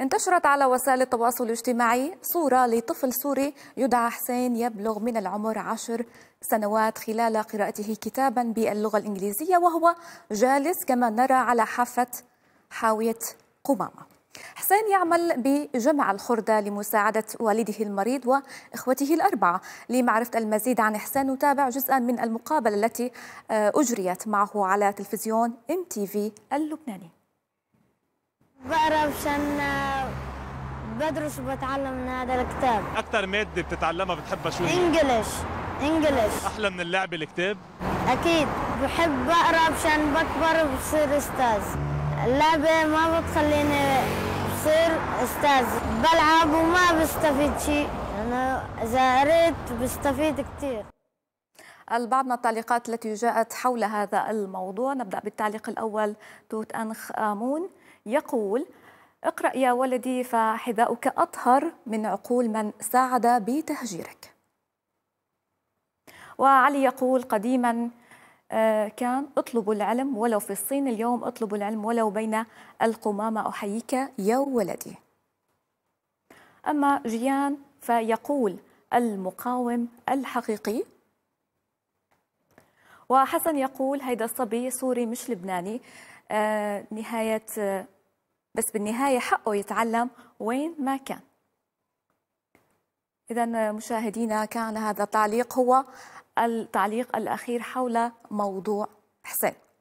انتشرت على وسائل التواصل الاجتماعي صورة لطفل سوري يدعى حسين يبلغ من العمر عشر سنوات خلال قراءته كتابا باللغة الإنجليزية وهو جالس كما نرى على حافة حاوية قمامة حسين يعمل بجمع الخردة لمساعدة والده المريض وإخوته الأربعة لمعرفة المزيد عن حسين نتابع جزءا من المقابلة التي آه، أجريت معه على تلفزيون ام تي في اللبناني بعرف شن بدرس وبتعلم من هذا الكتاب اكثر ماده بتتعلمها بتحبها شو انجلش انجلش احلى من اللعب الكتاب اكيد بحب اقرا مشان بكبر وبصير استاذ اللعبه ما بتخليني بصير استاذ بلعب وما بستفيد شيء انا اذا قريت بستفيد كثير البعض من التعليقات التي جاءت حول هذا الموضوع نبدا بالتعليق الاول توت انخ امون يقول اقرأ يا ولدي فحذاؤك أطهر من عقول من ساعد بتهجيرك وعلي يقول قديما آه، كان اطلبوا العلم ولو في الصين اليوم اطلبوا العلم ولو بين القمامة أحييك يا ولدي أما جيان فيقول المقاوم الحقيقي وحسن يقول هيدا الصبي سوري مش لبناني آه، نهاية بس بالنهاية حقه يتعلم وين ما كان إذا مشاهدينا كان هذا التعليق هو التعليق الأخير حول موضوع حسين